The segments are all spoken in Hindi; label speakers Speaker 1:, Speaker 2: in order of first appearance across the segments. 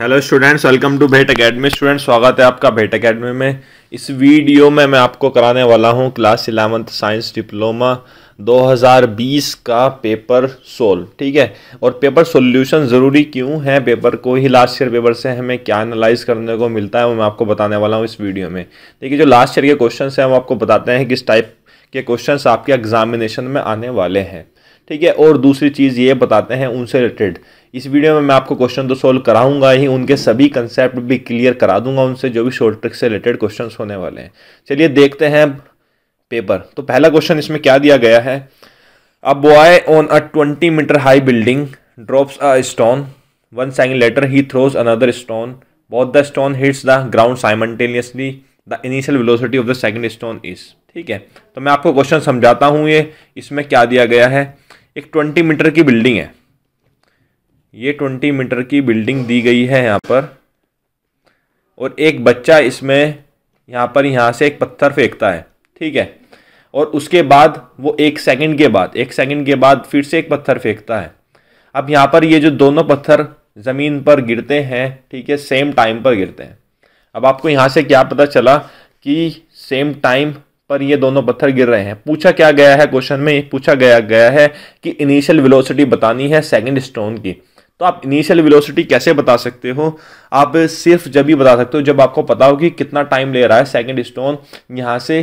Speaker 1: hello students welcome to Bhet academy students स्वागत है आपका भेट अकेडमी में इस वीडियो में मैं आपको कराने वाला हूं क्लास इलेवंथ साइंस डिप्लोमा 2020 का पेपर सोल्व ठीक है और पेपर सोल्यूशन ज़रूरी क्यों है पेपर को ही लास्ट ईयर पेपर से हमें क्या एनालाइज करने को मिलता है वो मैं आपको बताने वाला हूँ इस वीडियो में देखिए जो लास्ट ईयर के क्वेश्चन हैं वो आपको बताते हैं किस टाइप के क्वेश्चन आपके एग्जामिनेशन में आने वाले हैं ठीक है और दूसरी चीज़ ये बताते हैं उनसे रिलेटेड इस वीडियो में मैं आपको क्वेश्चन तो सोल्व कराऊंगा ही उनके सभी कंसेप्ट भी क्लियर करा दूंगा उनसे जो भी शॉर्ट ट्रिक से रिलेटेड क्वेश्चन होने वाले हैं चलिए देखते हैं पेपर तो पहला क्वेश्चन इसमें क्या दिया गया है a boy on a twenty metre high building drops a stone one second later he throws another stone both the stone hits the ground simultaneously the initial velocity of the second stone is ठीक है तो मैं आपको क्वेश्चन समझाता हूँ ये इसमें क्या दिया गया है एक ट्वेंटी मीटर की बिल्डिंग है ये ट्वेंटी मीटर की बिल्डिंग दी गई है यहाँ पर और एक बच्चा इसमें यहाँ पर यहाँ से एक पत्थर फेंकता है ठीक है और उसके बाद वो एक सेकंड के बाद एक सेकंड के बाद फिर से एक पत्थर फेंकता है अब यहाँ पर ये जो दोनों पत्थर ज़मीन पर गिरते हैं ठीक है सेम टाइम पर गिरते हैं अब आपको यहाँ से क्या पता चला कि सेम टाइम पर ये दोनों पत्थर गिर रहे हैं पूछा क्या गया है क्वेश्चन में पूछा गया गया है कि इनिशियल वेलोसिटी बतानी है सेकंड स्टोन की तो आप इनिशियल वेलोसिटी कैसे बता सकते हो आप सिर्फ जब ही बता सकते हो जब आपको पता हो कि कितना टाइम ले रहा है सेकंड स्टोन यहाँ से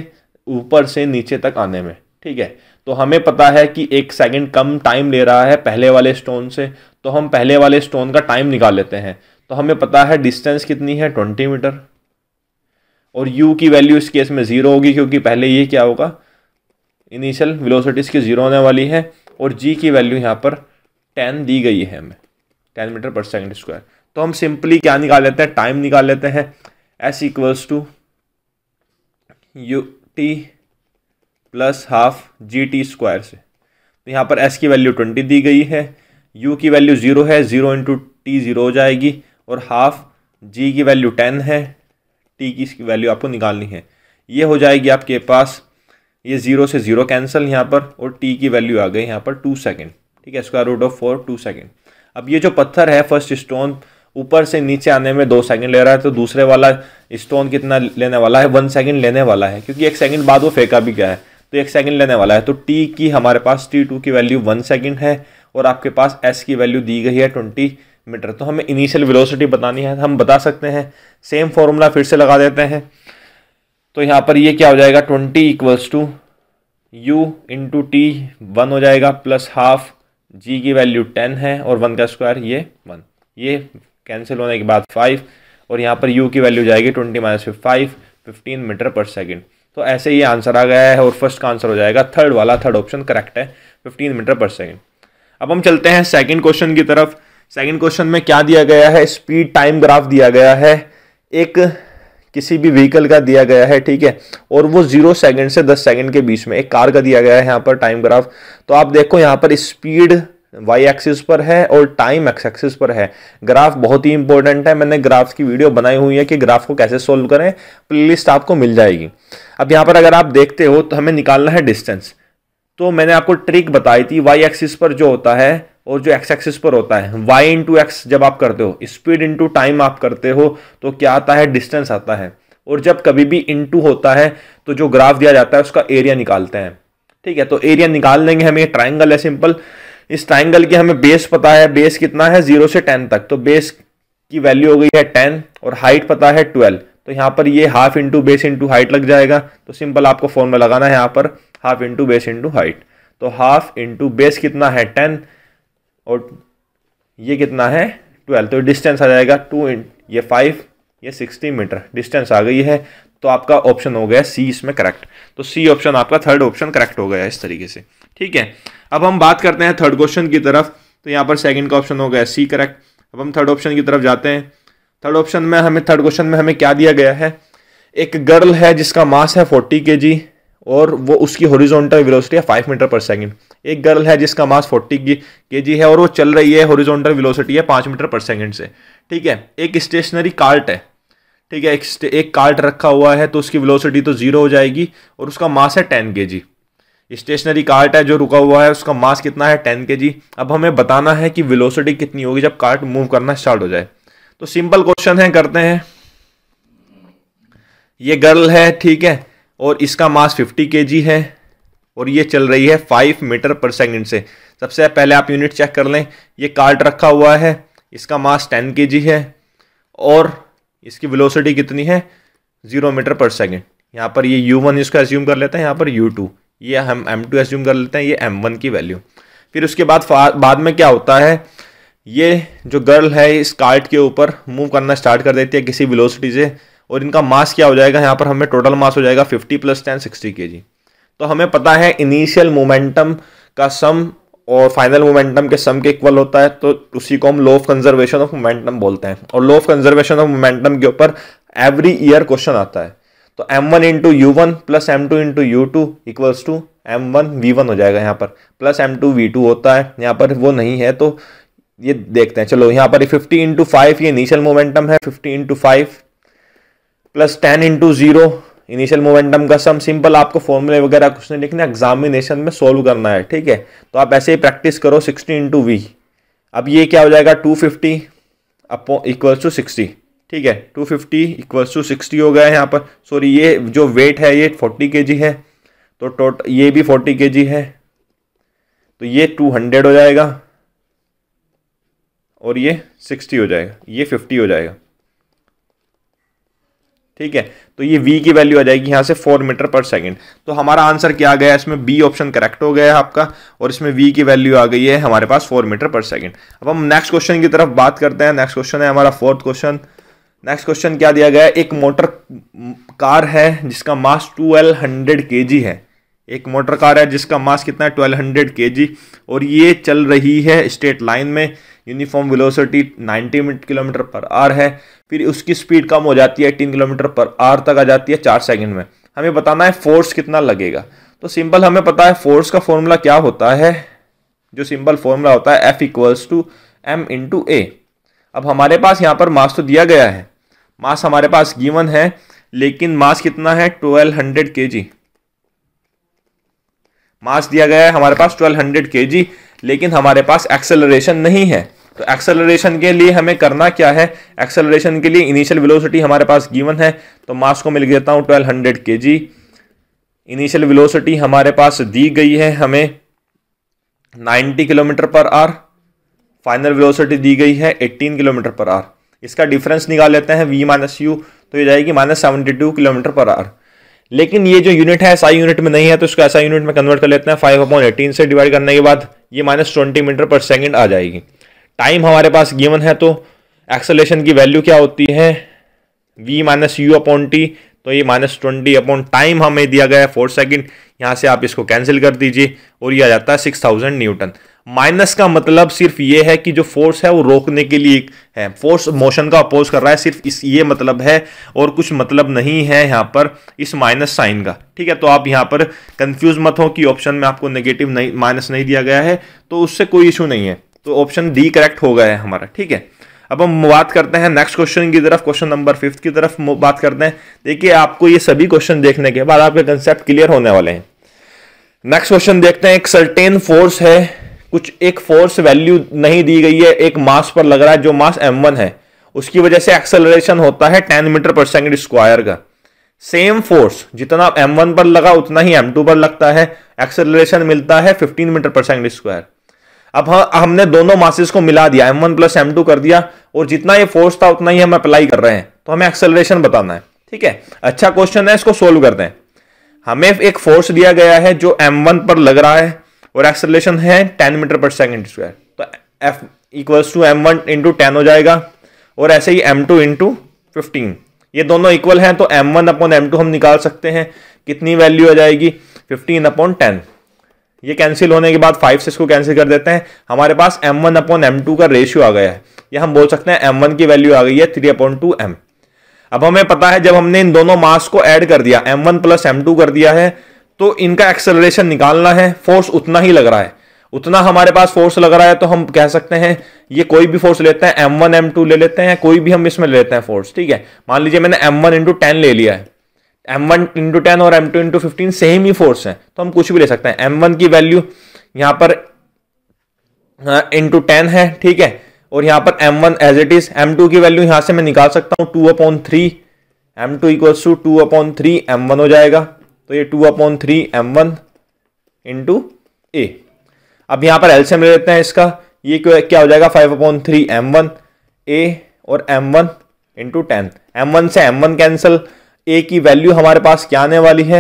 Speaker 1: ऊपर से नीचे तक आने में ठीक है तो हमें पता है कि एक सेकेंड कम टाइम ले रहा है पहले वाले स्टोन से तो हम पहले वाले स्टोन का टाइम निकाल लेते हैं तो हमें पता है डिस्टेंस कितनी है ट्वेंटी मीटर और u की वैल्यू इस केस में ज़ीरो होगी क्योंकि पहले ये क्या होगा इनिशियल वेलोसिटी इसकी ज़ीरो होने वाली है और g की वैल्यू यहाँ पर टेन दी गई है हमें ten metre per second square तो हम सिंपली क्या निकाल लेते हैं टाइम निकाल लेते हैं S equals to U T plus half G T square से तो यहाँ पर एस की वैल्यू ट्वेंटी दी गई है यू की वैल्यू ज़ीरो है ज़ीरो इंटू टी ज़ीरो हो जाएगी और हाफ जी की वैल्यू टेन है टी की इसकी वैल्यू आपको निकालनी है ये हो जाएगी आपके पास ये ज़ीरो से ज़ीरो कैंसिल यहाँ पर और टी की वैल्यू आ गई यहाँ पर टू सेकेंड ठीक है square root of four two second अब ये जो पत्थर है फर्स्ट स्टोन ऊपर से नीचे आने में दो सेकंड ले रहा है तो दूसरे वाला स्टोन कितना लेने वाला है वन सेकंड लेने वाला है क्योंकि एक सेकंड बाद वो फेंका भी गया है तो एक सेकंड लेने वाला है तो टी की हमारे पास टी टू की वैल्यू वन सेकंड है और आपके पास एस की वैल्यू दी गई है ट्वेंटी मीटर तो हमें इनिशियल वेलोसिटी बतानी है हम बता सकते हैं सेम फॉर्मूला फिर से लगा देते हैं तो यहाँ पर ये क्या हो जाएगा twenty equals to U into T one हो जाएगा प्लस हाफ जी की वैल्यू टेन है और वन का स्क्वायर ये वन ये कैंसिल होने के बाद फाइव और यहाँ पर यू की वैल्यू जाएगी twenty minus five fifteen metre per second तो ऐसे ही आंसर आ गया है और फर्स्ट का आंसर हो जाएगा थर्ड वाला थर्ड ऑप्शन करेक्ट है फिफ्टीन मीटर पर सेकेंड अब हम चलते हैं सेकेंड क्वेश्चन की तरफ सेकंड क्वेश्चन में क्या दिया गया है स्पीड टाइम ग्राफ दिया गया है एक किसी भी व्हीकल का दिया गया है ठीक है और वो जीरो सेकंड से दस सेकंड के बीच में एक कार का दिया गया है यहाँ पर टाइम ग्राफ तो आप देखो यहाँ पर स्पीड वाई एक्सिस पर है और टाइम एक्स एक्सिस पर है ग्राफ बहुत ही इंपॉर्टेंट है मैंने ग्राफ की वीडियो बनाई हुई है कि ग्राफ को कैसे सोल्व करें प्लेलिस्ट आपको मिल जाएगी अब यहाँ पर अगर आप देखते हो तो हमें निकालना है डिस्टेंस तो मैंने आपको ट्रिक बताई थी वाई एक्सिस पर जो होता है और जो एक्स एक्सिस पर होता है वाई इंटू एक्स जब आप करते हो स्पीड इंटू टाइम आप करते हो तो क्या आता है डिस्टेंस आता है और जब कभी भी इंटू होता है तो जो ग्राफ दिया जाता है उसका एरिया निकालते हैं ठीक है तो एरिया निकाल लेंगे हमें ट्राइंगल है सिंपल इस ट्राइंगल की हमें बेस पता है बेस कितना है जीरो से टेन तक तो बेस की वैल्यू हो गई है टेन और हाइट पता है ट्वेल्व तो यहाँ पर ये half into base into height लग जाएगा तो सिंपल आपको फोन में लगाना है यहाँ पर half into base into height तो हाफ इंटू बेस कितना है टेन और ये कितना है ट्वेल्व तो डिस्टेंस आ जाएगा टू ये फाइव ये सिक्सटी मीटर डिस्टेंस आ गई है तो आपका ऑप्शन हो गया सी इसमें करेक्ट तो सी ऑप्शन आपका थर्ड ऑप्शन करेक्ट हो गया इस तरीके से ठीक है अब हम बात करते हैं थर्ड क्वेश्चन की तरफ तो यहाँ पर सेकंड का ऑप्शन हो गया सी करेक्ट अब हम थर्ड ऑप्शन की तरफ जाते हैं थर्ड ऑप्शन में हमें थर्ड क्वेश्चन में हमें क्या दिया गया है एक गर्ल है जिसका मास है फोर्टी के जी और वो उसकी हॉरिजॉन्टल वेलोसिटी है फाइव मीटर पर सेकंड एक गर्ल है जिसका मास फोर्टी के जी है और वो चल रही है हॉरिजॉन्टल वेलोसिटी है पाँच मीटर पर सेकंड से ठीक है एक स्टेशनरी कार्ट है ठीक है एक, एक कार्ट रखा हुआ है तो उसकी वेलोसिटी तो जीरो हो जाएगी और उसका मास है टेन के जी स्टेशनरी कार्ट है जो रुका हुआ है उसका मास कितना है टेन के जी अब हमें बताना है कि विलोसिटी कितनी होगी जब कार्ट मूव करना स्टार्ट हो जाए तो सिंपल क्वेश्चन है करते हैं ये गर्ल है ठीक है और इसका मास फिफ्टी के है और ये चल रही है फाइव मीटर पर सेकेंड से सबसे पहले आप यूनिट चेक कर लें ये कार्ड रखा हुआ है इसका मास टेन के है और इसकी वेलोसिटी कितनी है ज़ीरो मीटर पर सेकेंड यहाँ पर ये यू वन इसको एज्यूम कर लेते हैं यहाँ पर यू टू ये हम एम टू एज्यूम कर लेते हैं ये एम वन की वैल्यू फिर उसके बाद बाद में क्या होता है ये जो गर्ल है इस कार्ट के ऊपर मूव करना स्टार्ट कर देती है किसी वेलोसिटी से और इनका मास क्या हो जाएगा यहाँ पर हमें टोटल मास हो जाएगा फिफ्टी प्लस टेन सिक्सटी के जी तो हमें पता है इनिशियल मोमेंटम का सम और फाइनल मोमेंटम के सम के इक्वल होता है तो उसी को हम law of conservation of momentum बोलते हैं और law of conservation of momentum के ऊपर एवरी ईयर क्वेश्चन आता है तो M one into U one plus M two into U two equals to M one V one हो जाएगा यहाँ पर plus M two V two होता है यहाँ पर वो नहीं है तो ये देखते हैं चलो यहाँ पर फिफ्टी इंटू फाइव ये इनिशियल मोमेंटम है fifty into five plus ten into zero initial momentum का सम सिंपल आपको फॉर्मूले वगैरह कुछ नहीं लिखना एग्जामिनेशन में सॉल्व करना है ठीक है तो आप ऐसे ही प्रैक्टिस करो सिक्सटी इंटू वी अब ये क्या हो जाएगा टू फिफ्टी अपो इक्वल्स टू सिक्सटी ठीक है two fifty equals to sixty हो गया है यहाँ पर सॉरी ये जो वेट है ये फोर्टी के जी है तो टोट ये भी फोर्टी के जी है तो ये टू हंड्रेड हो जाएगा और ये सिक्सटी हो जाएगा ये फिफ्टी हो जाएगा ठीक है तो ये v की वैल्यू आ जाएगी यहाँ से फोर मीटर पर सेकंड तो हमारा आंसर क्या आ गया इसमें b ऑप्शन करेक्ट हो गया है आपका और इसमें v की वैल्यू आ गई है हमारे पास फोर मीटर पर सेकंड अब हम नेक्स्ट क्वेश्चन की तरफ बात करते हैं नेक्स्ट क्वेश्चन है हमारा फोर्थ क्वेश्चन नेक्स्ट क्वेश्चन क्या दिया गया है एक मोटर कार है जिसका मास ट्वेल्व हंड्रेड के जी है एक मोटर कार है जिसका मास कितना है ट्वेल्व हंड्रेड के जी और ये चल रही है स्टेट लाइन में uniform velocity 90 kilometre per hour है फिर उसकी स्पीड कम हो जाती है एटीन किलोमीटर पर आर तक आ जाती है चार सेकंड में हमें बताना है फोर्स कितना लगेगा तो सिंपल हमें पता है फोर्स का फॉर्मूला क्या होता है जो सिंपल फॉर्मूला होता है F equals to M into A अब हमारे पास यहाँ पर मास तो दिया गया है मास हमारे पास गिवन है लेकिन मास कितना है ट्वेल्व हंड्रेड के जी मास दिया गया है हमारे पास ट्वेल्व हंड्रेड के जी लेकिन हमारे पास एक्सेलरेशन नहीं है तो एक्सेलरेशन के लिए हमें करना क्या है एक्सेलरेशन के लिए इनिशियल वेलोसिटी हमारे पास गिवन है तो मास को मैं लिख देता हूँ ट्वेल्व हंड्रेड के जी इनिशियल वेलोसिटी हमारे पास दी गई है हमें 90 kilometre per are final velocity दी गई है 18 किलोमीटर पर आर इसका डिफरेंस निकाल लेते हैं वी माइनस यू तो ये जाएगी minus seventy kilometre per hour लेकिन ये जो यूनिट है एसआई यूनिट में नहीं है तो इसको एसआई यूनिट में कन्वर्ट कर लेते हैं फाइव अपॉइंट एटीन से डिवाइड करने के बाद ये minus twenty metre per second आ जाएगी टाइम हमारे पास गिवन है तो एक्सलेशन की वैल्यू क्या होती है v minus U upon T तो ये माइनस ट्वेंटी अपॉन टाइम हमें दिया गया है फोर सेकेंड यहाँ से आप इसको कैंसिल कर दीजिए और ये आ जाता है सिक्स थाउजेंड न्यूटन माइनस का मतलब सिर्फ ये है कि जो फोर्स है वो रोकने के लिए है फोर्स मोशन का अपोज कर रहा है सिर्फ इस ये मतलब है और कुछ मतलब नहीं है यहाँ पर इस माइनस साइन का ठीक है तो आप यहाँ पर कंफ्यूज मत हो कि ऑप्शन में आपको नेगेटिव नहीं माइनस नहीं दिया गया है तो उससे कोई इशू नहीं है तो ऑप्शन डी करेक्ट हो गया है हमारा ठीक है अब हम बात करते हैं नेक्स्ट क्वेश्चन की तरफ क्वेश्चन नंबर फिफ्थ की तरफ बात करते हैं देखिए आपको ये सभी क्वेश्चन देखने के बाद आपके कंसेप्ट क्लियर होने वाले हैं नेक्स्ट क्वेश्चन देखते हैं एक सर्टेन फोर्स है कुछ एक फोर्स वैल्यू नहीं दी गई है एक मास पर लग रहा है जो मास m1 है उसकी वजह से एक्सेलरेशन होता है ten metre per second square का सेम फोर्स जितना m1 पर लगा उतना ही m2 पर लगता है एक्सेलरेशन मिलता है fifteen metre per second square अब हाँ, हमने दोनों मासिस को मिला दिया M one plus M two कर दिया और जितना ये फोर्स था उतना ही हम अप्लाई कर रहे हैं तो हमें एक्सेलरेशन बताना है ठीक है अच्छा क्वेश्चन है इसको सोल्व करते हैं हमें एक फोर्स दिया गया है जो एम वन पर लग रहा है और एक्सेलरेशन है ten metre per second square तो F equals to M one into ten हो जाएगा और ऐसे ही एम टू इंटू फिफ्टीन ये दोनों इक्वल हैं तो M one upon M two हम निकाल सकते हैं कितनी वैल्यू आ जाएगी फिफ्टीन अपॉन टेन ये कैंसिल होने के बाद फाइव से इसको कैंसिल कर देते हैं हमारे पास M one upon M two का रेशियो आ गया है या हम बोल सकते हैं एम वन की वैल्यू आ गई है थ्री अपॉन टू एम अब हमें पता है जब हमने इन दोनों मास को ऐड कर दिया M one plus M two कर दिया है तो इनका एक्सेलरेशन निकालना है फोर्स उतना ही लग रहा है उतना हमारे पास फोर्स लग रहा है तो हम कह सकते हैं ये कोई भी फोर्स लेते हैं एम वन एम टू ले लेते हैं कोई भी हम इसमें ले लेते हैं फोर्स ठीक है मान लीजिए मैंने एम वन इंटू टेन ले लिया है एम वन इंटू टेन और M two into fifteen same ही फोर्स है तो हम कुछ भी ले सकते हैं एम वन की वैल्यू यहाँ पर इंटू टेन है ठीक है और यहां पर M one as it is M two की वैल्यू यहां से मैं निकाल सकता हूं two upon three M two equals to two upon three M one हो जाएगा तो ये two upon three M one into A अब यहां पर एल्सियम ले लेते हैं इसका ये क्या हो जाएगा five upon three M one A और M one into ten M one से एम वन कैंसिल ए की वैल्यू हमारे पास क्या आने वाली है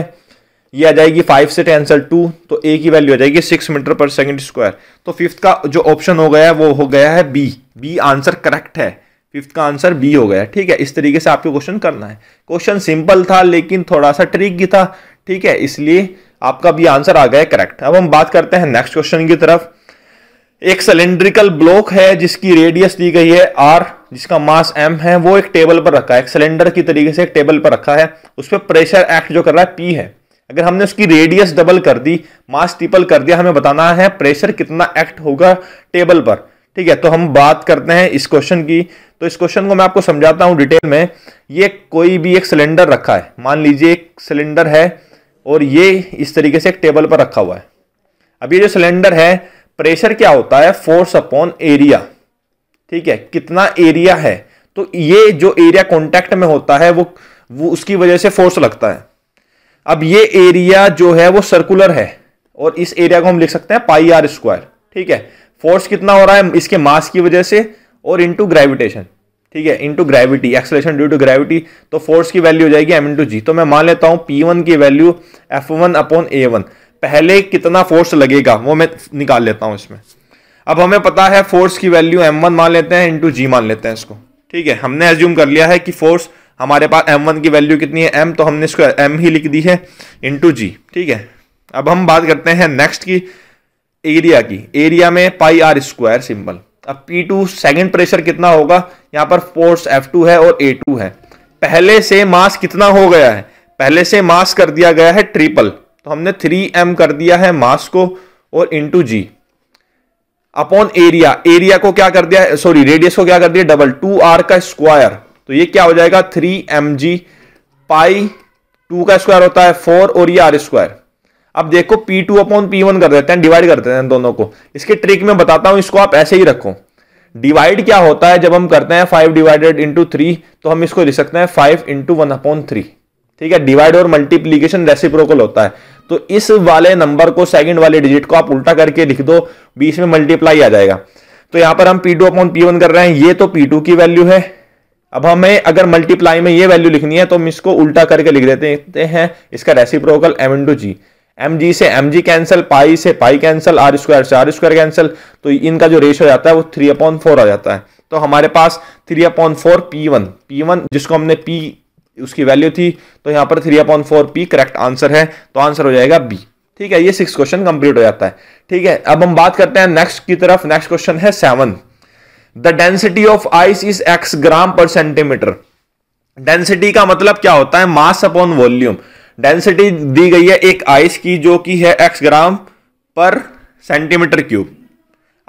Speaker 1: ये आ जाएगी फाइव से टेंसल टू तो ए की वैल्यू आ जाएगी six metre per second square तो फिफ्थ का जो ऑप्शन हो गया है वो हो गया है बी बी आंसर करेक्ट है फिफ्थ का आंसर बी हो गया ठीक है इस तरीके से आपको क्वेश्चन करना है क्वेश्चन सिंपल था लेकिन थोड़ा सा ट्रिक था ठीक है इसलिए आपका भी आंसर आ गया करेक्ट अब हम बात करते हैं नेक्स्ट क्वेश्चन की तरफ एक सिलेंड्रिकल ब्लॉक है जिसकी रेडियस दी गई है आर जिसका मास एम है वो एक टेबल पर रखा है एक सिलेंडर की तरीके से एक टेबल पर रखा है उस पर प्रेशर एक्ट जो कर रहा है पी है अगर हमने उसकी रेडियस डबल कर दी मास ट्रिपल कर दिया हमें बताना है प्रेशर कितना एक्ट होगा टेबल पर ठीक है तो हम बात करते हैं इस क्वेश्चन की तो इस क्वेश्चन को मैं आपको समझाता हूँ डिटेल में ये कोई भी एक सिलेंडर रखा है मान लीजिए एक सिलेंडर है और ये इस तरीके से एक टेबल पर रखा हुआ है अब ये जो सिलेंडर है प्रेशर क्या होता है फोर्स अपॉन एरिया ठीक है कितना एरिया है तो ये जो एरिया कॉन्टैक्ट में होता है वो वो उसकी वजह से फोर्स लगता है अब ये एरिया जो है वो सर्कुलर है और इस एरिया को हम लिख सकते हैं पाई आर स्क्वायर ठीक है फोर्स कितना हो रहा है इसके मास की वजह से और इंटू ग्रेविटेशन ठीक है into gravity acceleration due to gravity तो फोर्स की वैल्यू हो जाएगी एम इंटू जी तो मैं मान लेता हूँ पी वन की value F one upon A one पहले कितना फोर्स लगेगा वो मैं निकाल लेता हूँ इसमें अब हमें पता है फोर्स की वैल्यू एम वन मान लेते हैं इंटू जी मान लेते हैं इसको ठीक है हमने एज्यूम कर लिया है कि फोर्स हमारे पास एम वन की वैल्यू कितनी है एम तो हमने इसको एम ही लिख दी है इंटू जी ठीक है अब हम बात करते हैं नेक्स्ट की एरिया की एरिया में पाई आर स्क्वायर सिंपल अब पी टू सेकेंड प्रेशर कितना होगा यहाँ पर फोर्स एफ टू है और ए टू है पहले से मास कितना हो गया है पहले से मास कर दिया गया है ट्रिपल तो हमने थ्री एम कर दिया है मास को और into G upon area area को क्या कर दिया सॉरी रेडियस को क्या कर दिया डबल टू आर का स्क्वायर तो ये क्या हो जाएगा three M G pi two का स्क्वायर होता है फोर और ये आर स्क्वायर अब देखो P two upon P one कर देते हैं डिवाइड कर देते हैं दोनों को इसके ट्रिक में बताता हूं इसको आप ऐसे ही रखो डिवाइड क्या होता है जब हम करते हैं फाइव डिवाइडेड इंटू थ्री तो हम इसको लिख सकते हैं five into one upon three ठीक है डिवाइड और मल्टीप्लीकेशन रेसिप्रोकल होता है तो इस वाले नंबर को सेकंड वाले डिजिट को आप उल्टा करके लिख दो बीच में मल्टीप्लाई आ जाएगा तो यहां पर हम P two upon P one कर रहे हैं ये तो पी टू की वैल्यू है अब हमें अगर मल्टीप्लाई में ये वैल्यू लिखनी है तो हम इसको उल्टा करके लिख देते हैं इसका reciprocal M into G M G से एम जी कैंसिल पाई से पाई कैंसिल आर स्क्वायर से आर स्क्वायर कैंसिल तो इनका जो रेशियो जाता है वो थ्री अपॉन फोर आ जाता है तो हमारे पास three upon four P one P one जिसको हमने पी उसकी वैल्यू थी तो यहां पर three upon four P correct answer है तो आंसर हो जाएगा बी ठीक है ये सिक्स क्वेश्चन कंप्लीट हो जाता है ठीक है अब हम बात करते हैं नेक्स्ट की तरफ नेक्स्ट क्वेश्चन है seven the density of ice is X gram per centimetre density का मतलब क्या होता है मास अपॉन वॉल्यूम डेंसिटी दी गई है एक आइस की जो कि है x gram per centimetre cube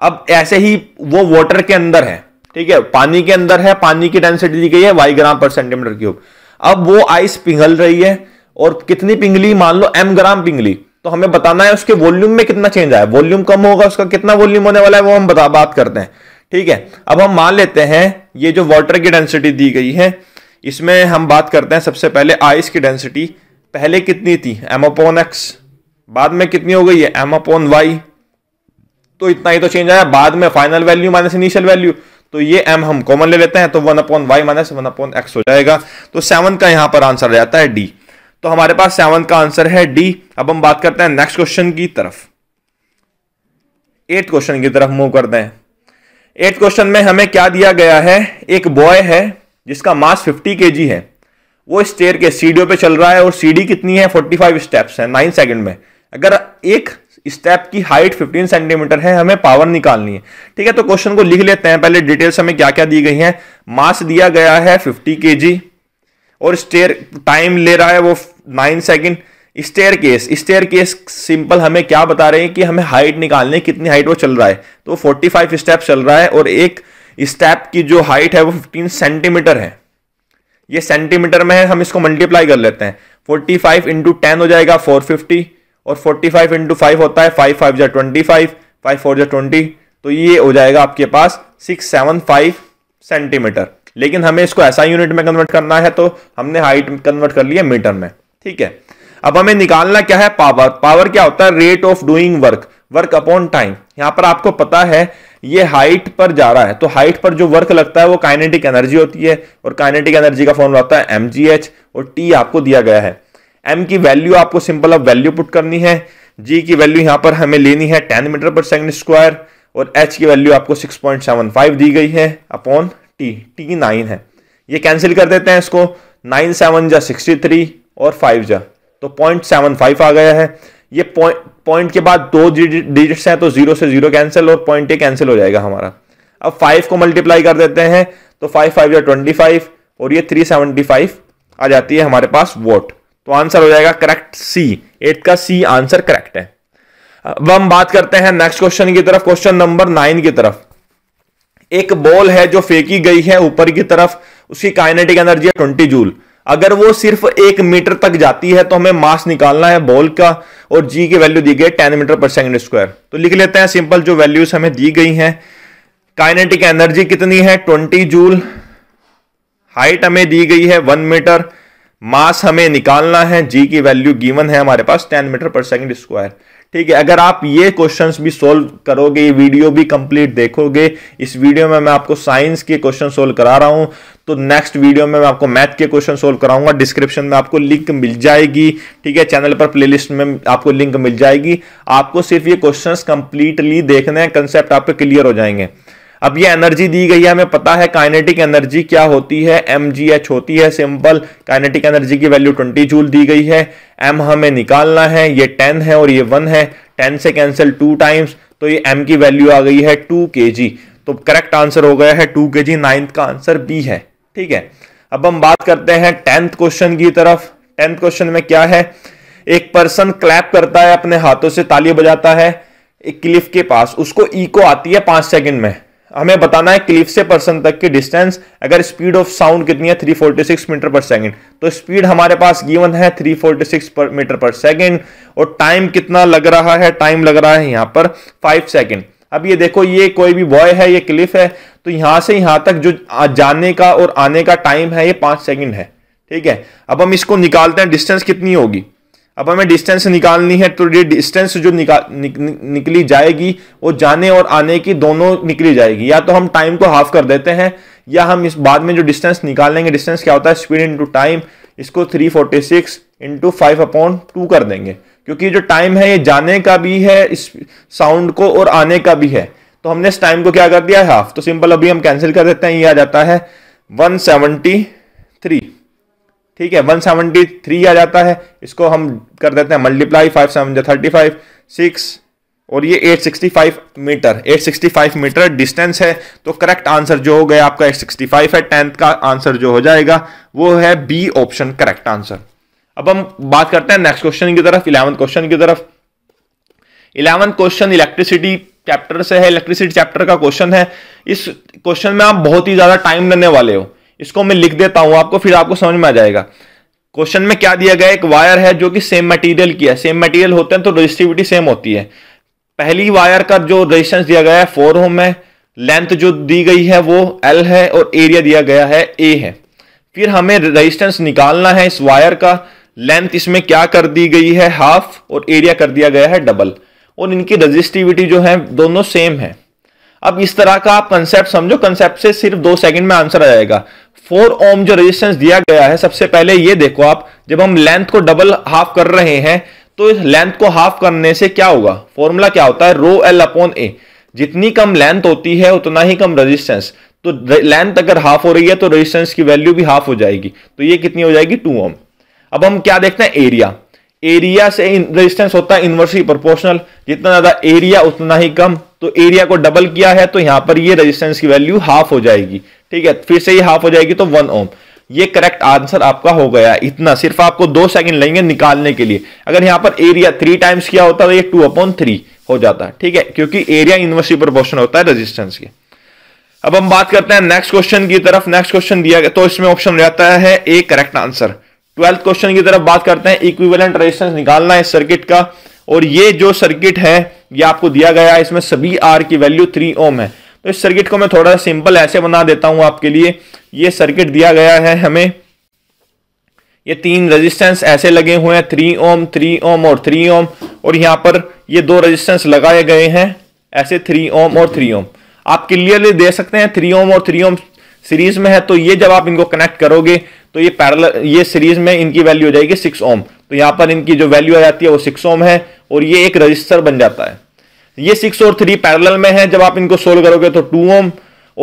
Speaker 1: अब ऐसे ही वो वाटर के अंदर है ठीक है पानी के अंदर है पानी की डेंसिटी दी गई है वाई ग्राम पर सेंटीमीटर क्यूब अब वो आइस पिघल रही है और कितनी पिंगली मान लो एम ग्राम पिंगली तो हमें बताना है उसके वॉल्यूम में कितना चेंज आया वॉल्यूम कम होगा उसका कितना वॉल्यूम होने वाला है वो हम बता बात करते हैं ठीक है अब हम मान लेते हैं ये जो वाटर की डेंसिटी दी गई है इसमें हम बात करते हैं सबसे पहले आइस की डेंसिटी पहले कितनी थी एम अपोन एक्स बाद में कितनी हो गई है एम अपोन वाई तो इतना ही तो चेंज आया बाद में final value minus initial value तो ये m हम कॉमन ले लेते हैं तो one upon Y minus one upon X हो जाएगा तो सेवन का यहां पर आंसर आ जाता है डी तो हमारे पास सेवन का आंसर है डी अब हम बात करते हैं नेक्स्ट क्वेश्चन की तरफ एट क्वेश्चन की तरफ मूव करते हैं एट क्वेश्चन में हमें क्या दिया गया है एक बॉय है जिसका मास फिफ्टी के है वो स्टेयर के सीढ़ियों पे चल रहा है और सीढ़ी कितनी है 45 स्टेप्स है 9 सेकंड में अगर एक स्टेप की हाइट 15 सेंटीमीटर है हमें पावर निकालनी है ठीक है तो क्वेश्चन को लिख लेते हैं पहले डिटेल्स हमें क्या क्या दी गई हैं मास दिया गया है 50 के और स्टेयर टाइम ले रहा है वो 9 second staircase staircase simple हमें क्या बता रहे हैं कि हमें हाइट निकालनी कितनी हाइट वो चल रहा है तो 45 स्टेप चल रहा है और एक स्टेप की जो हाइट है वो 15 सेंटीमीटर है ये सेंटीमीटर में है हम इसको मल्टीप्लाई कर लेते हैं 45 फाइव इंटू टेन हो जाएगा 450 और फोर्टी फाइव इंटू फाइव होता है फाइव फाइव जै ट्वेंटी फाइव फाइव फोर जै ट्वेंटी तो ये हो जाएगा आपके पास सिक्स सेवन फाइव सेंटीमीटर लेकिन हमें इसको ऐसा यूनिट में कन्वर्ट करना है तो हमने हाइट कन्वर्ट कर लिया मीटर में ठीक है अब हमें निकालना क्या है पावर पावर क्या होता है rate of doing work work upon time यहां पर आपको पता है ये हाइट पर जा रहा है तो हाइट पर जो वर्क लगता है वो काइनेटिक एनर्जी होती है और काइनेटिक एनर्जी का फॉर्मूला होता है एम और टी आपको दिया गया है एम की वैल्यू आपको सिंपल अब वैल्यू पुट करनी है जी की वैल्यू यहाँ पर हमें लेनी है ten metre per second square और एच की वैल्यू आपको सिक्स पॉइंट सेवन फाइव दी गई है अपॉन टी टी नाइन है ये कैंसिल कर देते हैं इसको नाइन सेवन जा सिक्सटी थ्री और फाइव जा तो पॉइंट सेवन फाइव आ गया है ये पॉइंट के बाद दो डिजिट्स हैं तो जीरो से जीरो कैंसिल और पॉइंट ये कैंसिल हो जाएगा हमारा अब फाइव को मल्टीप्लाई कर देते हैं तो फाइव फाइव या ट्वेंटी फाइव और ये थ्री सेवनटी फाइव आ जाती है हमारे पास वोट तो आंसर हो जाएगा करेक्ट सी एट का सी आंसर करेक्ट है अब हम बात करते हैं नेक्स्ट क्वेश्चन की तरफ क्वेश्चन नंबर नाइन की तरफ एक बॉल है जो फेंकी गई है ऊपर की तरफ उसकी काइनेटिक एनर्जी है ट्वेंटी जूल अगर वो सिर्फ एक मीटर तक जाती है तो हमें मास निकालना है बॉल का और जी की वैल्यू दी गई ten metre per second square तो लिख लेते हैं सिंपल जो वैल्यूज हमें दी गई हैं काइनेटिक एनर्जी कितनी है ट्वेंटी जूल हाइट हमें दी गई है वन मीटर मास हमें निकालना है जी की वैल्यू गिवन है हमारे पास ten metre per second square ठीक है अगर आप ये क्वेश्चंस भी सोल्व करोगे ये वीडियो भी कंप्लीट देखोगे इस वीडियो में मैं आपको साइंस के क्वेश्चन सोल्व करा रहा हूं तो नेक्स्ट वीडियो में मैं आपको मैथ के क्वेश्चन सोल्व कराऊंगा डिस्क्रिप्शन में आपको लिंक मिल जाएगी ठीक है चैनल पर प्लेलिस्ट में आपको लिंक मिल जाएगी आपको सिर्फ ये क्वेश्चंस कंप्लीटली देखने हैं कंसेप्ट आपके क्लियर हो जाएंगे अब ये एनर्जी दी गई है हमें पता है काइनेटिक एनर्जी क्या होती है एम जी एच होती है सिंपल काइनेटिक एनर्जी की वैल्यू 20 जूल दी गई है एम हमें निकालना है ये 10 है और ये 1 है 10 से कैंसिल टू टाइम्स तो ये एम की वैल्यू आ गई है 2 के जी तो करेक्ट आंसर हो गया है 2 के जी नाइन्थ का आंसर बी है ठीक है अब हम बात करते हैं टेंथ क्वेश्चन की तरफ टेंथ क्वेश्चन में क्या है एक पर्सन क्लैप करता है अपने हाथों से ताली बजाता है एक क्लिफ के पास उसको ई को आती है पांच सेकंड में हमें बताना है क्लिफ से पर्सन तक की डिस्टेंस अगर स्पीड ऑफ साउंड कितनी है 346 मीटर पर सेकंड तो स्पीड हमारे पास गिवन है 346 पर मीटर पर सेकंड और टाइम कितना लग रहा है टाइम लग रहा है यहां पर 5 सेकंड अब ये देखो ये कोई भी बॉय है ये क्लिफ है तो यहां से यहां तक जो जाने का और आने का टाइम है ये पांच सेकेंड है ठीक है अब हम इसको निकालते हैं डिस्टेंस कितनी होगी अब हमें डिस्टेंस निकालनी है तो ये डिस्टेंस जो निकाल नि, नि, निकली जाएगी वो जाने और आने की दोनों निकली जाएगी या तो हम टाइम को हाफ कर देते हैं या हम इस बाद में जो डिस्टेंस निकालेंगे डिस्टेंस क्या होता है स्पीड इंटू टाइम इसको 346 forty six into five upon two कर देंगे क्योंकि जो टाइम है ये जाने का भी है इस साउंड को और आने का भी है तो हमने इस टाइम को क्या कर दिया है हाफ तो सिंपल अभी हम कैंसिल कर देते हैं ये आ जाता है वन सेवेंटी थ्री ठीक है 173 आ जाता है इसको हम कर देते हैं मल्टीप्लाई फाइव सेवन जो थर्टी फाइव सिक्स और ये 865 मीटर 865 मीटर डिस्टेंस है तो करेक्ट आंसर जो हो गया आपका 865 है टेंथ का आंसर जो हो जाएगा वो है बी ऑप्शन करेक्ट आंसर अब हम बात करते हैं नेक्स्ट क्वेश्चन की तरफ इलेवंथ क्वेश्चन की तरफ इलेवंथ क्वेश्चन इलेक्ट्रिसिटी चैप्टर से है इलेक्ट्रिसिटी चैप्टर का क्वेश्चन है इस क्वेश्चन में आप बहुत ही ज़्यादा टाइम लेने वाले हो इसको मैं लिख देता हूं आपको फिर आपको समझ में आ जाएगा क्वेश्चन में क्या दिया गया एक वायर है जो कि सेम मटेरियल की है सेम मटेरियल होते हैं तो रजिस्टिविटी सेम होती है पहली वायर का जो रजिस्टेंस दिया गया है फोर होम है लेंथ जो दी गई है वो एल है और एरिया दिया गया है ए है फिर हमें रजिस्टेंस निकालना है इस वायर का लेंथ इसमें क्या कर दी गई है हाफ और एरिया कर दिया गया है डबल और इनकी रजिस्टिविटी जो है दोनों सेम है अब इस तरह का आप कंसेप्ट समझो कंसेप्ट से सिर्फ दो सेकंड में आंसर आ जाएगा फोर ओम जो रेजिस्टेंस दिया गया है सबसे पहले ये देखो आप जब हम लेंथ को डबल हाफ कर रहे हैं तो इस लेंथ को हाफ करने से क्या होगा फॉर्मूला क्या होता है रो एल अपॉन ए जितनी कम लेंथ होती है उतना ही कम रजिस्टेंस तो लेंथ अगर हाफ हो रही है तो रजिस्टेंस की वैल्यू भी हाफ हो जाएगी तो ये कितनी हो जाएगी टू ओम अब हम क्या देखते हैं एरिया एरिया से रेजिस्टेंस होता है इनवर्सली प्रोपोर्शनल जितना ज्यादा एरिया उतना ही कम तो एरिया को डबल किया है तो यहां पर ये रेजिस्टेंस की वैल्यू हाफ हो जाएगी ठीक है फिर से ये हाफ हो जाएगी तो वन ओम ये करेक्ट आंसर आपका हो गया इतना सिर्फ आपको दो सेकंड लेंगे निकालने के लिए अगर यहां पर एरिया थ्री टाइम्स किया होता तो ये टू अपॉन थ्री हो जाता ठीक है क्योंकि एरिया इन्वर्सली प्रोपोर्शनल होता है रेजिस्टेंस के अब हम बात करते हैं नेक्स्ट क्वेश्चन की तरफ नेक्स्ट क्वेश्चन दिया गया तो इसमें ऑप्शन रहता है A correct answer twelfth question की तरफ बात करते हैं इक्विवेलेंट रेजिस्टेंस निकालना है सर्किट का और ये जो सर्किट है ये आपको दिया गया है इसमें सभी आर की वैल्यू थ्री ओम है तो इस सर्किट को मैं थोड़ा सा सिंपल ऐसे बना देता हूं आपके लिए ये सर्किट दिया गया है हमें ये तीन रेजिस्टेंस ऐसे लगे हुए हैं थ्री ओम थ्री ओम और थ्री ओम और यहां पर ये दो रजिस्टेंस लगाए गए हैं ऐसे थ्री ओम और थ्री ओम आप क्लियरली दे सकते हैं थ्री ओम और थ्री ओम सीरीज में है तो ये जब आप इनको कनेक्ट करोगे तो ये पैरल ये सीरीज में इनकी वैल्यू हो जाएगी सिक्स ओम तो यहां पर इनकी जो वैल्यू आ जाती है वो सिक्स ओम है और ये एक रजिस्टर बन जाता है ये सिक्स और थ्री पैरल में है जब आप इनको सोल्व करोगे तो टू ओम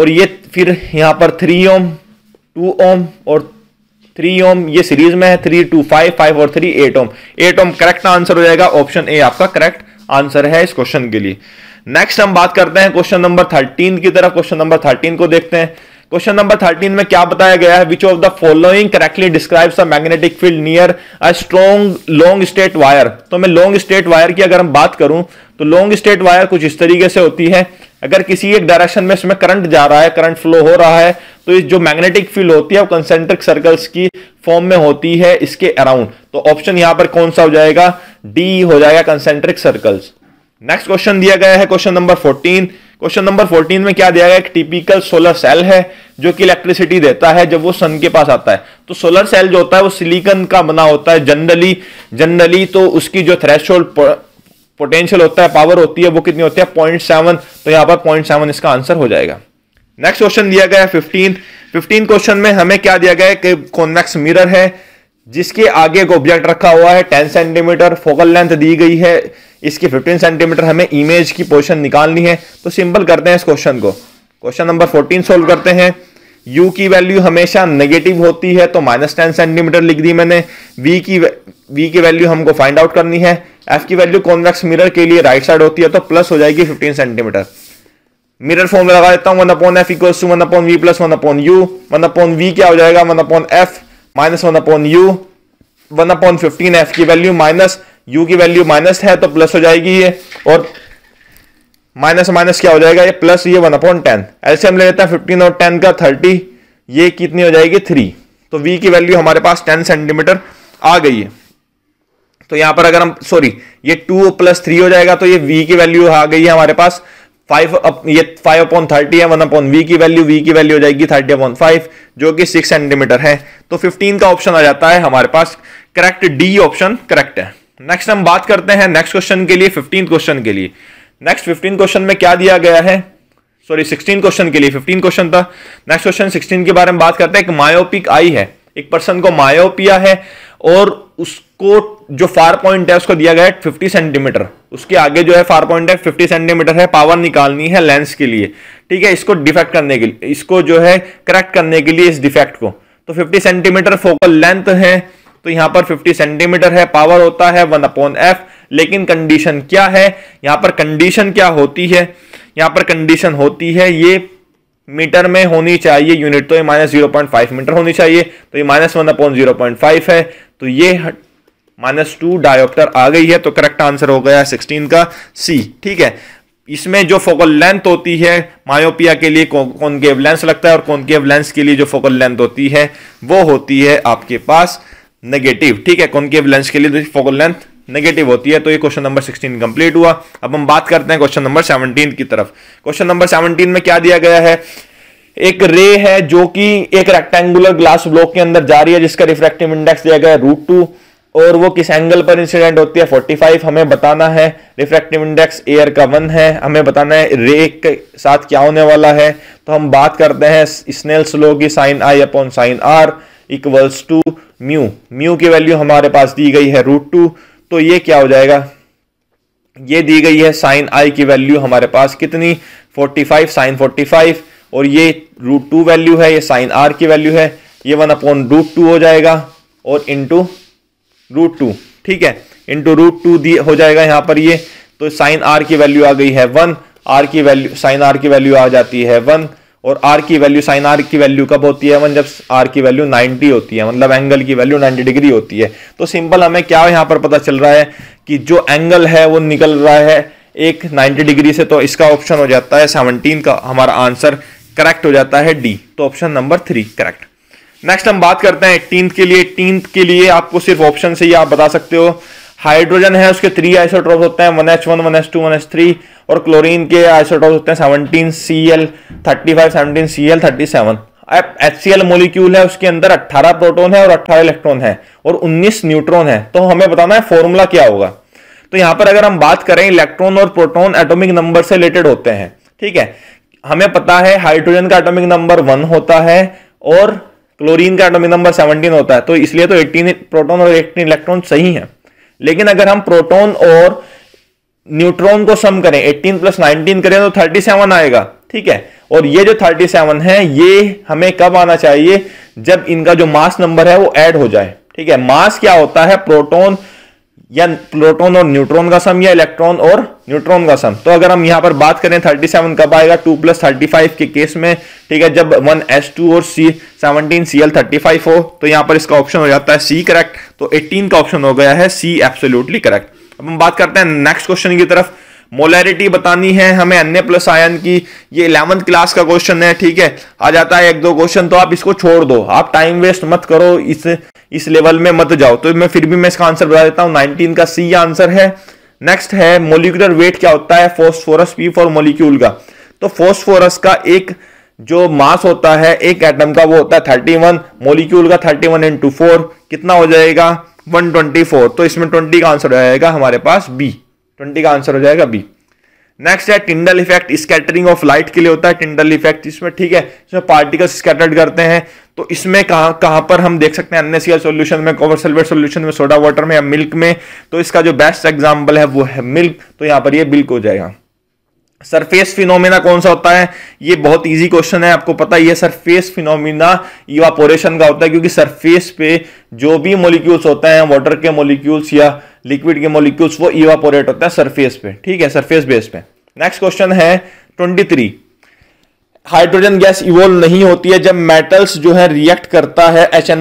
Speaker 1: और ये फिर यहां पर थ्री ओम टू ओम और थ्री ओम ये सीरीज में है थ्री टू फाइव फाइव और three eight ohm eight ohm correct answer हो जाएगा ऑप्शन ए आपका करेक्ट आंसर है इस क्वेश्चन के लिए नेक्स्ट हम बात करते हैं क्वेश्चन नंबर थर्टीन की तरफ क्वेश्चन नंबर थर्टीन को देखते हैं क्वेश्चन नंबर थर्टीन में क्या बताया गया है which of the following correctly describes a magnetic field near a strong long straight wire तो मैं लॉन्ग स्टेट वायर की अगर हम बात करूं तो लॉन्ग स्टेट वायर कुछ इस तरीके से होती है अगर किसी एक डायरेक्शन में इसमें करंट जा रहा है करंट फ्लो हो रहा है तो इस जो मैग्नेटिक फील्ड होती है वो कंसेंट्रिक सर्कल्स की फॉर्म में होती है इसके अराउंड तो ऑप्शन यहां पर कौन सा हो जाएगा डी हो जाएगा कंसेंट्रिक सर्कल्स नेक्स्ट क्वेश्चन दिया गया है क्वेश्चन नंबर 14 क्वेश्चन नंबर 14 में क्या दिया गया एक टिपिकल सोलर सेल है जो कि इलेक्ट्रिसिटी देता है जब वो सन के पास आता है तो सोलर सेल जो होता है वो सिलिकन का बना होता है जनरली जनरली तो उसकी जो थ्रेश पोटेंशियल होता है पावर होती है वो कितनी होती है पॉइंट सेवन तो यहां पर पॉइंट सेवन इसका आंसर हो जाएगा नेक्स्ट क्वेश्चन दिया गया है फिफ्टीन फिफ्टीन क्वेश्चन में हमें क्या दिया गया है कि कॉन्वेक्स मिरर है जिसके आगे एक ऑब्जेक्ट रखा हुआ है 10 सेंटीमीटर फोकल लेंथ दी गई है इसकी 15 सेंटीमीटर हमें इमेज की पोजिशन निकालनी है तो सिंपल करते हैं इस क्वेश्चन को क्वेश्चन नंबर 14 सोल्व करते हैं u की वैल्यू हमेशा नेगेटिव होती है तो माइनस टेन सेंटीमीटर लिख दी मैंने v की v की वैल्यू हमको फाइंड आउट करनी है f की वैल्यू कॉन्वेक्स मिरर के लिए राइट साइड होती है तो प्लस हो जाएगी 15 सेंटीमीटर मिरर फॉर्म लगा देता हूँ one upon F equal to one upon V plus one upon U one upon V क्या हो जाएगा one upon F minus one upon U one upon fifteen F की वैल्यू माइनस यू की वैल्यू माइनस है तो प्लस हो जाएगी ये और माइनस माइनस क्या हो जाएगा ये प्लस ये वन अपॉन टेन ऐसे हम ले लेते हैं फिफ्टीन और टेन का थर्टी ये कितनी हो जाएगी थ्री तो वी की वैल्यू हमारे पास टेन सेंटीमीटर आ गई है तो यहां पर अगर हम सॉरी ये टू प्लस थ्री हो जाएगा तो ये वी की वैल्यू आ गई है हमारे पास फाइव अप ये फाइव अपॉन थर्टी है वन अपॉन वी की वैल्यू वी की वैल्यू हो जाएगी थर्टी अपॉन फाइव जो कि सिक्स सेंटीमीटर है तो फिफ्टीन का ऑप्शन आ जाता है हमारे पास करेक्ट डी ऑप्शन करेक्ट है नेक्स्ट हम बात करते हैं नेक्स्ट क्वेश्चन के लिए फिफ्टीन क्वेश्चन के लिए नेक्स्ट फिफ्टीन क्वेश्चन में क्या दिया गया है सॉरी सिक्सटीन क्वेश्चन के लिए फिफ्टीन क्वेश्चन था नेक्स्ट क्वेश्चन सिक्सटीन के बारे में बात करते हैं एक मायोपिक आई है एक पर्सन को मायोपिया है और उसको जो फार पॉइंट है उसको दिया गया है फिफ्टी सेंटीमीटर उसके आगे जो है फार पॉइंट है फिफ्टी सेंटीमीटर है पावर निकालनी है लेंस के लिए ठीक है इसको डिफेक्ट करने के लिए इसको जो है करेक्ट करने के लिए इस डिफेक्ट को तो फिफ्टी सेंटीमीटर फोकल लेंथ है तो यहां पर 50 सेंटीमीटर है पावर होता है वन अपॉन एफ लेकिन कंडीशन क्या है यहां पर कंडीशन क्या होती है यहां पर कंडीशन होती है ये मीटर में होनी चाहिए यूनिट तो ये minus zero point five metre होनी चाहिए तो ये minus one upon zero point five है तो ये माइनस टू डायोप्टर आ गई है तो करेक्ट आंसर हो गया सिक्सटीन का सी ठीक है इसमें जो फोकल लेंथ होती है मायोपिया के लिए कॉनकेव लेंस लगता है और कॉनकेव लेंस के लिए जो फोकल लेंथ होती है वो होती है आपके पास नेगेटिव ठीक है कॉनकेव लेंस के लिए फोकल लेंथ नेगेटिव होती है तो ये क्वेश्चन नंबर 16 कंप्लीट हुआ अब हम बात करते हैं क्वेश्चन नंबर 17 की तरफ क्वेश्चन नंबर 17 में क्या दिया गया है एक रे है जो कि एक रेक्टेंगुलर ग्लास ब्लॉक के अंदर जा रही है जिसका रिफ्रैक्टिव इंडेक्स दिया गया है रूट टू और वो किस एंगल पर इंसिडेंट होती है 45 हमें बताना है रिफ्रैक्टिव इंडेक्स एयर का वन है हमें बताना है रे के साथ क्या होने वाला है तो हम बात करते हैं स्नेल स्लो की sine I upon sine R equals to mu mu की वैल्यू हमारे पास दी गई है रूट टू तो ये क्या हो जाएगा ये दी गई है साइन आई की वैल्यू हमारे पास कितनी 45 साइन फाइव और ये रूट टू वैल्यू है ये साइन आर की वैल्यू है ये वन अपॉन रूट टू हो जाएगा और इंटू रूट टू ठीक है इंटू रूट टू दिए हो जाएगा यहाँ पर ये तो साइन आर की वैल्यू आ गई है वन आर की वैल्यू साइन आर की वैल्यू आ जाती है वन और आर की वैल्यू साइन आर की वैल्यू कब होती है वन जब आर की वैल्यू 90 होती है मतलब एंगल की वैल्यू 90 डिग्री होती है तो सिंपल हमें क्या यहाँ पर पता चल रहा है कि जो एंगल है वो निकल रहा है एक 90 डिग्री से तो इसका ऑप्शन हो जाता है 17 का हमारा आंसर करेक्ट हो जाता है डी तो option number three correct next हम बात करते हैं एटीन के लिए एटीन के लिए आपको सिर्फ ऑप्शन से ही आप बता सकते हो हाइड्रोजन है उसके थ्री आइसोट्रॉप होते हैं one H one one H two one H three और क्लोरीन के आइसोट्रॉप होते हैं seventeen C L thirty five seventeen C L thirty seven H C L molecule है उसके अंदर अट्ठारह प्रोटोन है और अट्ठारह इलेक्ट्रॉन है और उन्नीस न्यूट्रॉन है तो हमें बताना है फॉर्मूला क्या होगा तो यहां पर अगर हम बात करें इलेक्ट्रॉन और प्रोटोन एटोमिक नंबर से रिलेटेड होते हैं ठीक है हमें पता है हाइड्रोजन का एटॉमिक नंबर वन होता है और क्लोरीन का एटॉमिक नंबर सेवनटीन होता है तो इसलिए तो एटीन प्रोटोन और एटीन इलेक्ट्रॉन सही है लेकिन अगर हम प्रोटोन और न्यूट्रॉन को सम करें एटीन प्लस नाइनटीन करें तो थर्टी सेवन आएगा ठीक है और ये जो थर्टी सेवन है ये हमें कब आना चाहिए जब इनका जो मास नंबर है वो एड हो जाए ठीक है मास क्या होता है प्रोटोन या प्रोटोन और न्यूट्रॉन का सम या इलेक्ट्रॉन और न्यूट्रॉन का सम तो अगर हम यहां पर बात करें 37 कब आएगा 2 प्लस थर्टी के केस में ठीक है जब 1s2 और C 17 35 हो तो यहां पर इसका ऑप्शन हो जाता है C करेक्ट तो 18 का ऑप्शन हो गया है C एब्सोल्यूटली करेक्ट अब हम बात करते हैं नेक्स्ट क्वेश्चन की तरफ मोलैरिटी बतानी है हमें अन्य प्लस आयन की ये इलेवंथ क्लास का क्वेश्चन है ठीक है आ जाता है एक दो क्वेश्चन तो आप इसको छोड़ दो आप टाइम वेस्ट मत करो इस इस लेवल में मत जाओ तो मैं फिर भी मैं इसका आंसर बता देता हूँ नाइनटीन का सी आंसर है नेक्स्ट है मोलिकुलर वेट क्या होता है फोस्फोरस पी फॉर मोलिक्यूल का तो फोस्फोरस का एक जो मास होता है एक एटम का वो होता है थर्टी वन मोलिक्यूल का थर्टी वन इंटू फोर कितना हो जाएगा वन ट्वेंटी फोर तो इसमें ट्वेंटी का आंसर हो जाएगा हमारे पास बी ट्वेंटी का आंसर हो जाएगा बी नेक्स्ट है Tyndall effect scattering of light के लिए होता है टिंडल इफेक्ट इसमें ठीक है इसमें पार्टिकल्स स्कैटर्ड करते हैं तो इसमें कहाँ कहाँ पर हम देख सकते हैं अन्य सोल्यूशन में कॉपर सल्वेट सोल्यूशन में सोडा वाटर में या मिल्क में तो इसका जो बेस्ट एग्जाम्पल है वो है मिल्क तो यहाँ पर ये मिल्क हो जाएगा सरफेस फिनोमिना कौन सा होता है ये बहुत इजी क्वेश्चन है आपको पता ही है सरफेस फिनोमिना इवापोरेशन का होता है क्योंकि सरफेस पे जो भी मोलिक्यूल्स होते हैं वाटर के मोलिक्यूल्स या लिक्विड के मोलिक्यूल्स वो इवापोरेट होता है सरफेस पे ठीक है सरफेस बेस पे नेक्स्ट क्वेश्चन है 23 हाइड्रोजन गैस इवोल्व नहीं होती है जब मेटल्स जो है रिएक्ट करता है एच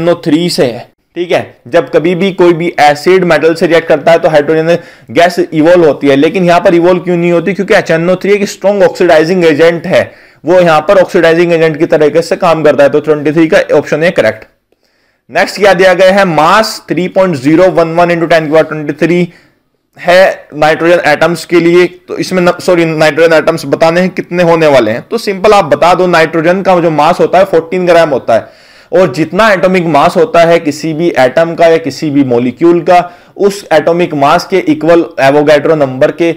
Speaker 1: से ठीक है जब कभी भी कोई भी एसिड मेटल से रिएक्ट करता है तो हाइड्रोजन गैस इवोल्व होती है लेकिन यहां पर इवोल्व क्यों नहीं होती क्योंकि एच एक स्ट्रॉन्ग ऑक्सीडाइजिंग एजेंट है वो यहां पर ऑक्सीडाइजिंग एजेंट की तरीके से काम करता है तो 23 का ऑप्शन है करेक्ट नेक्स्ट क्या दिया गया है mass 3.011 point zero one one into ten की ट्वेंटी थ्री है नाइट्रोजन एटम्स के लिए तो इसमें सॉरी नाइट्रोजन एटम्स बताने हैं कितने होने वाले हैं तो सिंपल आप बता दो नाइट्रोजन का जो मास होता है 14 ग्राम होता है और जितना एटॉमिक मास होता है किसी भी एटम का या किसी भी मोलिक्यूल का उस एटॉमिक मास के इक्वल एवोगैड्रो नंबर के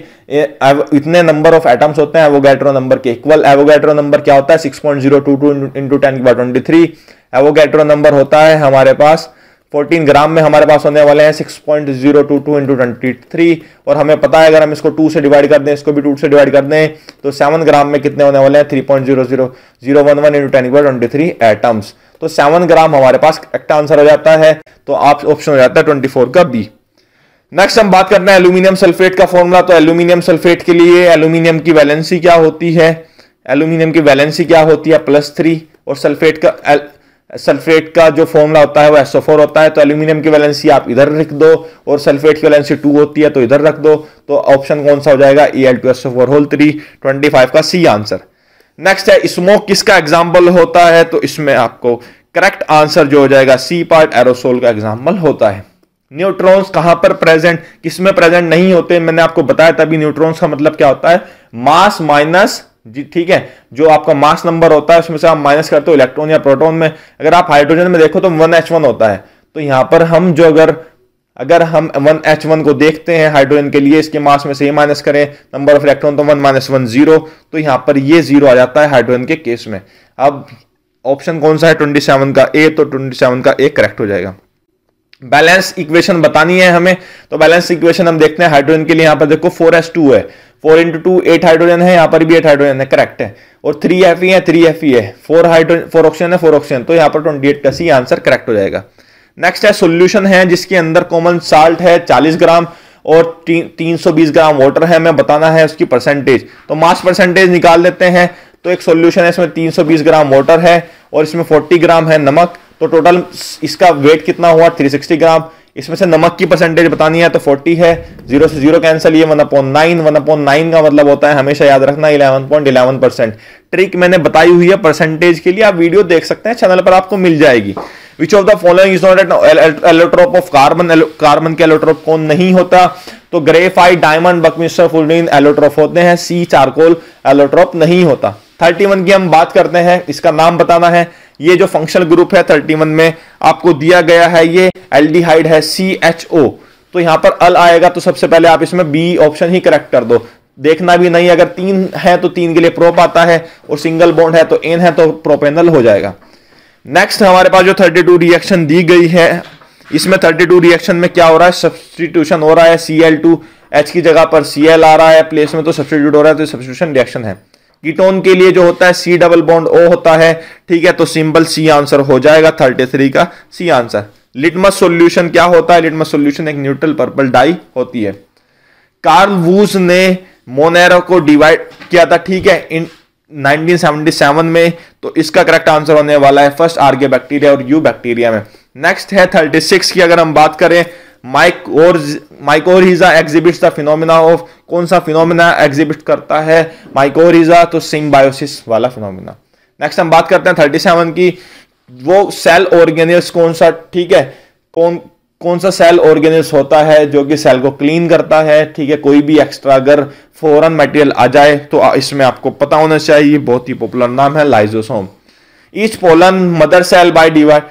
Speaker 1: इतने नंबर ऑफ एटम्स होते हैं एवोगैड्रो नंबर के इक्वल एवोगैड्रो नंबर क्या होता है six point zero two two into ten twenty three Avogadro number होता है हमारे पास 14 ग्राम में हमारे पास होने वाले हैं 6.022 point zero two two into twenty three और हमें पता है अगर हम इसको 2 से डिवाइड कर दें इसको भी 2 से डिवाइड कर दें तो 7 ग्राम में कितने होने वाले हैं three point zero zero zero one one into ten twenty three atoms तो सेवन ग्राम हमारे पास करेक्ट आंसर हो जाता है तो आप ऑप्शन हो जाता है ट्वेंटी फोर का बी नेक्स्ट हम बात करते हैं एल्यूमिनियम सल्फेट का फॉर्मूला तो एल्यूमिनियम सल्फेट के लिए एल्यूमिनियम की वैलेंसी क्या होती है एल्यूमिनियम की वैलेंसी क्या होती है प्लस थ्री और सल्फेट का एल, सल्फेट का जो फॉर्मूला होता है वो एसओ फोर होता है तो एल्यूमिनियम की वैलेंसी आप इधर रख दो और सल्फेट की वैलेंसी टू होती है तो इधर रख दो तो ऑप्शन कौन सा हो जाएगा E L two SO four whole three twenty five का सी आंसर नेक्स्ट है स्मोक किसका एग्जाम्पल होता है तो इसमें आपको करेक्ट आंसर जो हो जाएगा सी पार्ट एरोसोल का एग्जाम्पल होता है न्यूट्रॉन्स कहां पर प्रेजेंट किसमें प्रेजेंट नहीं होते मैंने आपको बताया तभी न्यूट्रॉन्स का मतलब क्या होता है मास माइनस जी ठीक है जो आपका मास नंबर होता है उसमें से आप माइनस करते हो इलेक्ट्रॉन या प्रोटॉन में अगर आप हाइड्रोजन में देखो तो वन एच वन होता है तो यहां पर हम जो अगर अगर हम वन एच वन को देखते हैं हाइड्रोजन के लिए इसके मास में से ही माइनस करें नंबर ऑफ इलेक्ट्रॉन तो वन माइनस वन जीरो तो यहाँ पर ये जीरो आ जाता है हाइड्रोजन के केस में अब ऑप्शन कौन सा है ट्वेंटी सेवन का ए तो ट्वेंटी सेवन का ए करेक्ट हो जाएगा बैलेंस इक्वेशन बतानी है हमें तो बैलेंस इक्वेशन हम देखते हैं हाइड्रोजन के लिए यहां पर देखो फोर एस टू है four into two eight hydrogen है यहां पर भी एट हाइड्रोजन है करेक्ट है और थ्री एफ ई है थ्री एफ ई है फोर हाइड्रोजन फोर ऑक्सीजन है फोर ऑक्सीजन तो यहाँ पर ट्वेंटी एट का सी आंसर करेक्ट हो जाएगा नेक्स्ट है सोल्यूशन है जिसके अंदर कॉमन साल्ट है 40 ग्राम और सौ 320 ग्राम वाटर है मैं बताना है उसकी परसेंटेज तो मास परसेंटेज निकाल लेते हैं तो एक सॉल्यूशन है इसमें 320 ग्राम वाटर है और इसमें 40 ग्राम है नमक तो टोटल इसका वेट कितना हुआ 360 ग्राम इसमें से नमक की परसेंटेज बतानी है तो 40 है जीरो से जीरो कैंसिल ये one upon nine one upon nine का मतलब होता है हमेशा याद रखना eleven point eleven percent trick मैंने बताई हुई है परसेंटेज के लिए आप वीडियो देख सकते हैं चैनल पर आपको मिल जाएगी which of the following is not at allotrope of carbon carbon के एलोट्रोप कौन नहीं होता तो graphite diamond buckminsterfullerene allotrope होते हैं सी चारकोल एलोट्रोप नहीं होता 31 की हम बात करते हैं इसका नाम बताना है ये जो फंक्शनल ग्रुप है 31 में आपको दिया गया है ये एल्डिहाइड है सी एच ओ तो यहां पर अल आएगा तो सबसे पहले आप इसमें बी ऑप्शन ही करेक्ट कर दो देखना भी नहीं अगर तीन है तो तीन के लिए प्रोप आता है और सिंगल बॉन्ड है तो एन है तो प्रोपेनल हो जाएगा नेक्स्ट हमारे पास जो 32 रिएक्शन दी गई है इसमें 32 रिएक्शन में क्या हो रहा है सब्सटीट्यूशन हो रहा है सी एल टू एच की जगह पर सी एल आ रहा है प्लेस में तो सब्सटीट्यूट हो रहा है तो सब्सटीट्यूशन रिएक्शन है कीटोन के लिए जो होता है सी डबल बॉन्ड ओ होता है ठीक है तो सिंबल सी आंसर हो जाएगा थर्टी थ्री का सी आंसर लिटमस सॉल्यूशन क्या होता है लिटमस सॉल्यूशन एक न्यूट्रल पर्पल डाई होती है कार्ल वूज ने मोनेरो को डिवाइड किया था ठीक है 1977 में तो इसका करेक्ट आंसर होने वाला है फर्स्ट आर्गे बैक्टीरिया और यू बैक्टीरिया में नेक्स्ट है 36 की अगर हम बात करें माइक और mycorrhiza exhibit the phenomena of कौन सा फिनोमिना एग्जिबिट करता है माइकोरिजा तो सिम्बायोसिस वाला फिनोमिना नेक्स्ट हम बात करते हैं सेवन की वो सेल ऑर्गेनिल्स कौन सा ठीक है कौन कौन सा सेल ऑर्गेनिज होता है जो कि सेल को क्लीन करता है ठीक है कोई भी एक्स्ट्रा अगर फॉरन मटेरियल आ जाए तो इसमें आपको पता होना चाहिए बहुत ही पॉपुलर नाम है lysosome each pollen mother cell by divide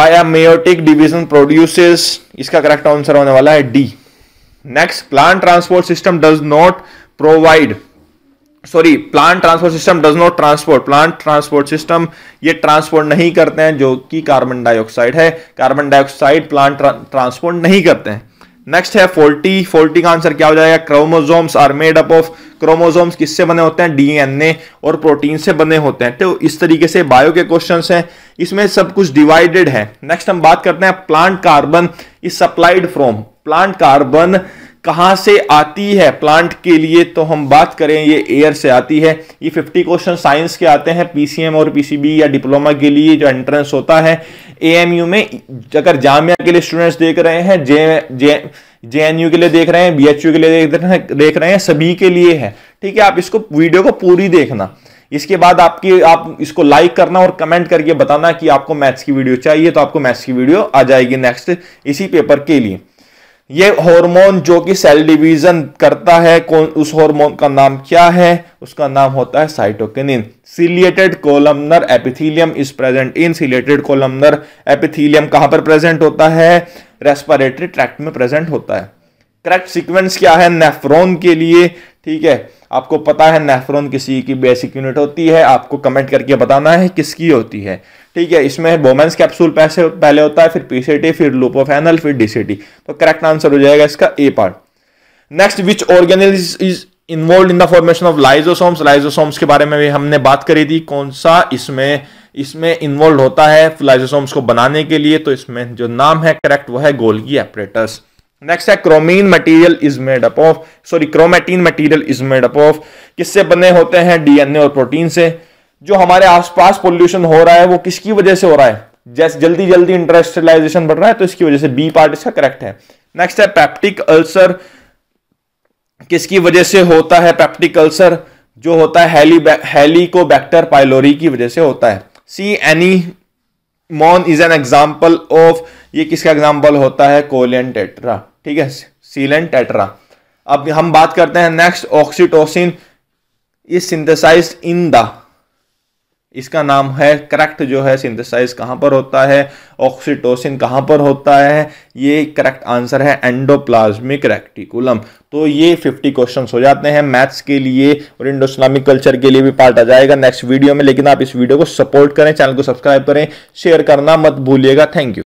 Speaker 1: by meiotic division produces इसका करेक्ट आंसर होने वाला है D next plant transport system does not provide sorry plant transport system does not transport plant transport system ये ट्रांसपोर्ट नहीं करते हैं जो कि कार्बन डाइऑक्साइड है कार्बन डाइऑक्साइड प्लांट ट्रांसपोर्ट नहीं करते हैं नेक्स्ट है फोर्टी फोर्टी का आंसर क्या हो जाएगा chromosomes are made up of chromosomes किससे बने होते हैं डीएनए और प्रोटीन से बने होते हैं तो इस तरीके से बायो के क्वेश्चन हैं इसमें सब कुछ डिवाइडेड है नेक्स्ट हम बात करते हैं plant carbon is supplied from plant carbon कहाँ से आती है प्लांट के लिए तो हम बात करें ये एयर से आती है ये 50 क्वेश्चन साइंस के आते हैं पीसीएम और पीसीबी या डिप्लोमा के लिए जो एंट्रेंस होता है एएमयू में अगर जामिया के लिए स्टूडेंट्स देख रहे हैं जे जे जे के लिए देख रहे हैं बी के लिए देख रहे हैं देख रहे हैं सभी के लिए है ठीक है आप इसको वीडियो को पूरी देखना इसके बाद आपकी आप इसको लाइक करना और कमेंट करके बताना कि आपको मैथ्स की वीडियो चाहिए तो आपको मैथ्स की वीडियो आ जाएगी नेक्स्ट इसी पेपर के लिए ये हार्मोन जो कि सेल डिवीजन करता है कौन उस हार्मोन का नाम क्या है उसका नाम होता है cytokinin ciliated columnar epithelium is present in ciliated columnar epithelium कहां पर प्रेजेंट होता है रेस्पिरेटरी ट्रैक्ट में प्रेजेंट होता है करेक्ट सीक्वेंस क्या है नेफ्रोन के लिए ठीक है आपको पता है नेफ्रोन किसी की बेसिक यूनिट होती है आपको कमेंट करके बताना है किसकी होती है ठीक है इसमें बोमेंस कैप्सूल पैसे पहले होता है फिर पीसीटी फिर लूपोफेनल फिर डीसीटी तो करेक्ट आंसर हो जाएगा इसका A part next which organelle is involve in the formation of lysosomes lysosomes के बारे में भी हमने बात करी थी कौन सा इसमें इसमें इन्वॉल्व होता है लाइजोसोम्स को बनाने के लिए तो इसमें जो नाम है करेक्ट वो है गोल्गी एपरेटस नेक्स्ट है chromin material is made up of sorry chromatin material is made up of किससे बने होते हैं डीएनए और प्रोटीन से जो हमारे आसपास पोल्यूशन हो रहा है वो किसकी वजह से हो रहा है जैसे जल्दी जल्दी इंडस्ट्रियलाइजेशन बढ़ रहा है तो इसकी वजह से बी पार्ट इसका करेक्ट है नेक्स्ट है पैप्टिक अल्सर किसकी वजह से होता है पैप्टिक अल्सर जो होता है हेली बैक्टर पाइलोरी की वजह से होता है sea anemone is an example of ये किसका एग्जाम्पल होता है कोलियन टेट्रा ठीक है सीलन टेट्रा अब हम बात करते हैं next oxytocin is synthesize in the इसका नाम है करेक्ट जो है सिंथेसाइज कहाँ पर होता है ऑक्सीटोसिन कहाँ पर होता है ये करेक्ट आंसर है एंडोप्लाज्मिक रेक्टिकुलम तो ये 50 क्वेश्चंस हो जाते हैं मैथ्स के लिए और इंडो कल्चर के लिए भी पार्ट आ जाएगा नेक्स्ट वीडियो में लेकिन आप इस वीडियो को सपोर्ट करें चैनल को सब्सक्राइब करें शेयर करना मत भूलिएगा थैंक यू